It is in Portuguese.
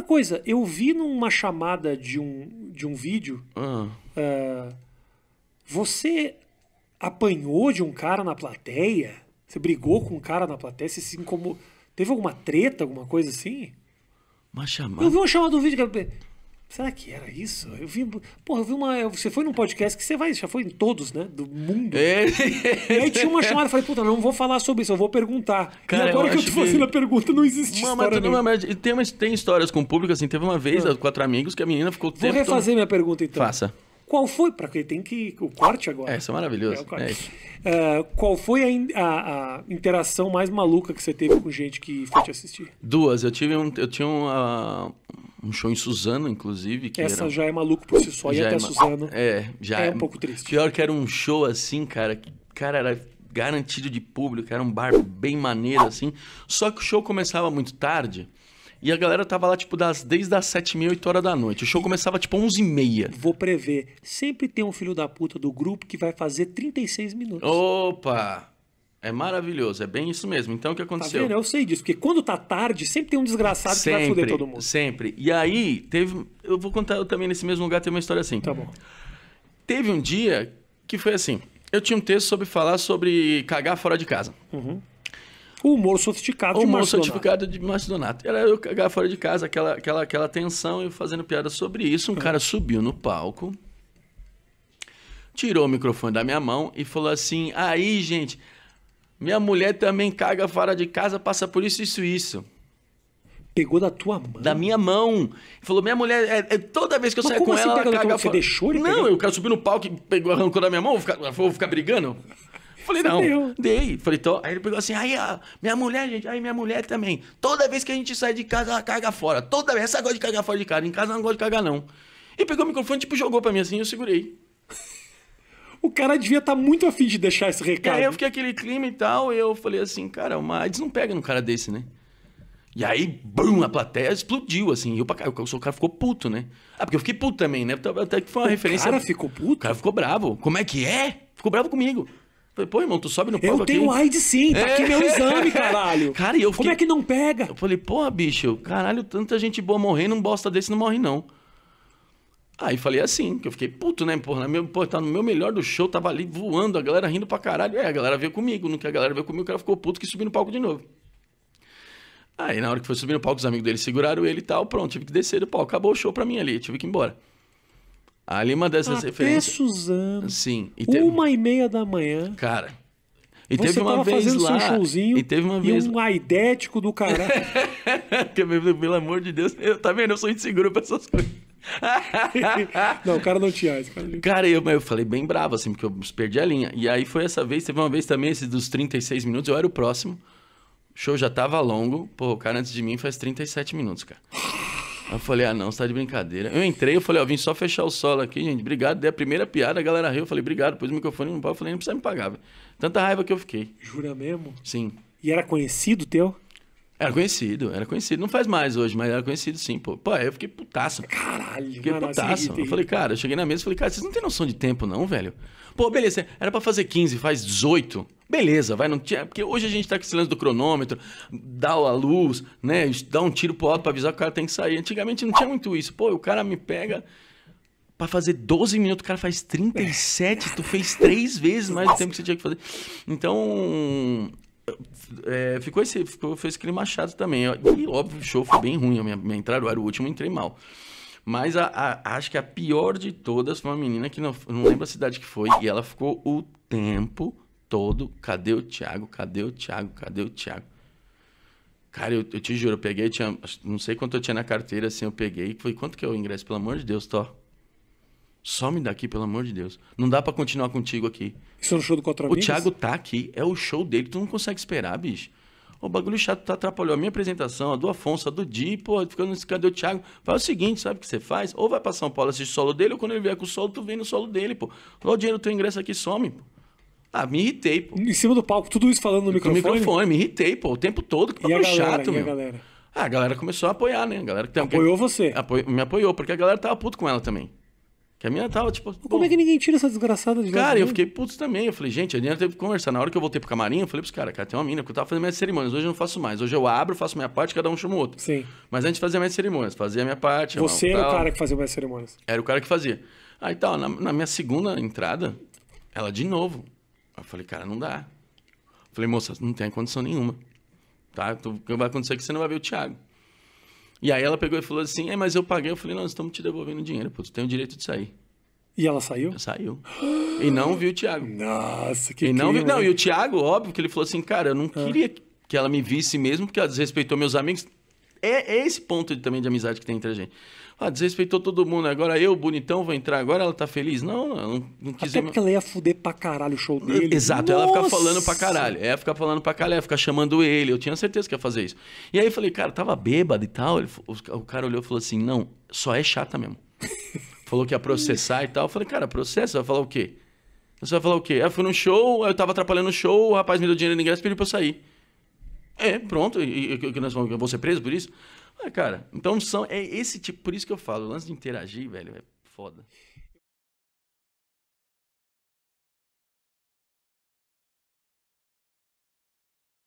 Outra coisa, eu vi numa chamada de um, de um vídeo. Ah. Uh, você apanhou de um cara na plateia? Você brigou com um cara na plateia? Você se incomodou? Teve alguma treta, alguma coisa assim? Uma chamada. Eu vi uma chamada do vídeo que Será que era isso? Eu vi. Porra, eu vi uma. Você foi num podcast que você vai, já foi em todos, né? Do mundo. É. E aí tinha uma chamada, eu falei, puta, não vou falar sobre isso, eu vou perguntar. Cara, e agora eu que eu tô fazendo que... a pergunta, não existe não, história. Mas, é mas tem, tem histórias com o público, assim, teve uma vez, ah. quatro amigos, que a menina ficou. Vou refazer todo... minha pergunta, então. Faça. Qual foi, para quem tem que ir, o corte agora. É, isso é maravilhoso. É uh, qual foi a, a, a, interação mais maluca que você teve com gente que foi te assistir? Duas. Eu tive um, eu tinha um, uh, um show em Suzano, inclusive. Que Essa era... já é maluco por si só, já e é até é Suzano. É, já é, é um pouco triste. Pior que era um show assim, cara, que, cara, era garantido de público, era um bar bem maneiro assim. Só que o show começava muito tarde. E a galera tava lá, tipo, das, desde as 7 e 8 horas da noite. O show começava, tipo, 11 e meia. Vou prever. Sempre tem um filho da puta do grupo que vai fazer 36 minutos. Opa! É maravilhoso, é bem isso mesmo. Então, o que tá aconteceu? Tá vendo? Eu sei disso, porque quando tá tarde, sempre tem um desgraçado sempre, que vai foder todo mundo. Sempre. E aí, teve... Eu vou contar também nesse mesmo lugar, tem uma história assim. Tá bom. Teve um dia que foi assim. Eu tinha um texto sobre falar sobre cagar fora de casa. Uhum. O humor sofisticado o de humor Márcio sofisticado Donato. de Márcio Donato. Era eu cagar fora de casa, aquela, aquela, aquela tensão e fazendo piada sobre isso. Um ah. cara subiu no palco, tirou o microfone da minha mão e falou assim: Aí, gente, minha mulher também caga fora de casa, passa por isso, isso, isso. Pegou da tua mão? Da minha mão. Ele Falou, minha mulher, é, é toda vez que eu Mas saio como com assim ela, pega ela da tua mão? Você deixou ele Não, pegar? eu o cara subiu no palco e pegou, arrancou da minha mão, vou ficar, vou ficar brigando falei, não, deu. dei. Falei, tô. Aí ele pegou assim, aí minha mulher, gente, aí minha mulher também. Toda vez que a gente sai de casa, ela caga fora. Toda vez, essa gosta de cagar fora de casa. Em casa ela não gosta de cagar, não. E pegou o microfone, tipo, jogou pra mim assim, eu segurei. O cara devia estar tá muito afim de deixar esse recado. E aí eu fiquei aquele clima e tal, e eu falei assim, cara, uma AIDS não pega num cara desse, né? E aí, bum, a plateia explodiu, assim. E eu, o cara ficou puto, né? Ah, porque eu fiquei puto também, né? Até que foi uma o referência. O cara ficou puto? O cara ficou bravo. Como é que é? Ficou bravo comigo. Falei, pô, irmão, tu sobe no palco Eu aqui. tenho AIDS sim, tá é. aqui meu é. exame, caralho. Cara, e eu fiquei... Como é que não pega? Eu falei, porra, bicho, caralho, tanta gente boa morrendo, um bosta desse não morre não. Aí falei assim, que eu fiquei puto, né? Porra, meu, porra, tá no meu melhor do show, tava ali voando, a galera rindo pra caralho. É, a galera veio comigo, no que a galera veio comigo, o cara ficou puto que subiu no palco de novo. Aí na hora que foi subir no palco, os amigos dele seguraram ele e tal, pronto, tive que descer do palco. Acabou o show pra mim ali, tive que ir embora. Ali é uma dessas Até referências. Suzano. Sim. E teve... Uma e meia da manhã. Cara. E teve uma vez lá. e teve uma vez. E um aidético do caralho. Pelo amor de Deus, eu, tá vendo? Eu sou inseguro pra essas coisas. não, o cara não tinha esse cara. Cara, eu, eu falei bem bravo, assim, porque eu perdi a linha. E aí foi essa vez, teve uma vez também, esse dos 36 minutos, eu era o próximo. O show já tava longo. Pô, o cara antes de mim faz 37 minutos, cara eu falei, ah não, você tá de brincadeira. Eu entrei, eu falei, ó, vim só fechar o solo aqui, gente, obrigado. Dei a primeira piada, a galera riu, eu falei, obrigado. Pus o microfone no pau, eu falei, não precisa me pagar, velho. Tanta raiva que eu fiquei. Jura mesmo? Sim. E era conhecido teu? Era conhecido, era conhecido. Não faz mais hoje, mas era conhecido sim, pô. Pô, aí eu fiquei putaço. Caralho, Fiquei mano, putaço. Eu falei, cara, eu cheguei na mesa e falei, cara, vocês não têm noção de tempo não, velho? Pô, beleza, era para fazer 15, faz 18. Beleza, vai, não tinha. Porque hoje a gente tá com esse lance do cronômetro, dá a luz, né? Dá um tiro pro alto pra avisar que o cara tem que sair. Antigamente não tinha muito isso. Pô, o cara me pega para fazer 12 minutos, o cara faz 37, tu fez três vezes mais do tempo que você tinha que fazer. Então. É, ficou esse, ficou, foi esse clima chato também. E óbvio, o show foi bem ruim. A minha, minha entrada era o último, entrei mal. Mas a, a, acho que a pior de todas foi uma menina que não, não lembro a cidade que foi, e ela ficou o tempo todo. Cadê o Thiago? Cadê o Thiago? Cadê o Thiago? Cara, eu, eu te juro, eu peguei, tinha, não sei quanto eu tinha na carteira, assim, eu peguei, foi quanto que é o ingresso? Pelo amor de Deus, me Some daqui, pelo amor de Deus. Não dá para continuar contigo aqui. Isso é um show do Contra O Thiago tá aqui, é o show dele, tu não consegue esperar, bicho. O bagulho chato tá atrapalhou a minha apresentação, a do Afonso, a do Di, pô, ficando nesse cadê o Thiago? Faz o seguinte, sabe o que você faz? Ou vai pra São Paulo assistir o solo dele, ou quando ele vier com o solo, tu vem no solo dele, pô. Dá o dinheiro do teu ingresso aqui some, pô. Ah, me irritei, pô. Em cima do palco, tudo isso falando no microfone? No microfone, me irritei, pô, o tempo todo. Que bagulho chato, meu. Ah, a galera começou a apoiar, né? A galera que tem... Apoiou você. Me apoiou, porque a galera tava puto com ela também. Que a minha tava, tipo. Bom, como é que ninguém tira essa desgraçada de Cara, eu fiquei puto também. Eu falei, gente, a gente teve que conversar. Na hora que eu voltei pro camarim, eu falei pros caras, cara, tem uma mina que eu tava fazendo minhas cerimônias. Hoje eu não faço mais. Hoje eu abro, faço minha parte, cada um chama o outro. Sim. Mas antes fazia minhas cerimônias, fazia a minha parte. Você era o cara que fazia minhas cerimônias. Era o cara que fazia. Aí tal, na, na minha segunda entrada, ela de novo. Eu falei, cara, não dá. Eu falei, moça, não tem condição nenhuma. Tá? que vai acontecer é que você não vai ver o Thiago. E aí ela pegou e falou assim: é, mas eu paguei. Eu falei: não, estamos te devolvendo dinheiro, pô, tu tem o direito de sair. E ela saiu? Saiu. e não viu o Thiago. Nossa, que e não, viu, não, e o Thiago, óbvio, que ele falou assim: cara, eu não ah. queria que ela me visse mesmo, porque ela desrespeitou meus amigos. É, é esse ponto de, também de amizade que tem entre a gente. Ah, desrespeitou todo mundo, agora eu, bonitão, vou entrar, agora ela tá feliz. Não, não, não quis. Até porque ela ia fuder pra caralho o show dele. Exato, Nossa. ela fica falando pra caralho. Ela fica falando pra caralho, ela fica chamando ele. Eu tinha certeza que ia fazer isso. E aí eu falei, cara, tava bêbado e tal. Ele, o cara olhou e falou assim: não, só é chata mesmo. falou que ia processar e tal. Eu falei, cara, processa, vai falar o quê? Você vai falar o quê? Eu fui num show, eu tava atrapalhando o show, o rapaz me deu dinheiro no ingresso e pediu pra eu sair. É, pronto, e, que nós vamos, eu vou ser preso por isso? Ah, cara, então são, é esse tipo, por isso que eu falo, o lance de interagir, velho, é foda.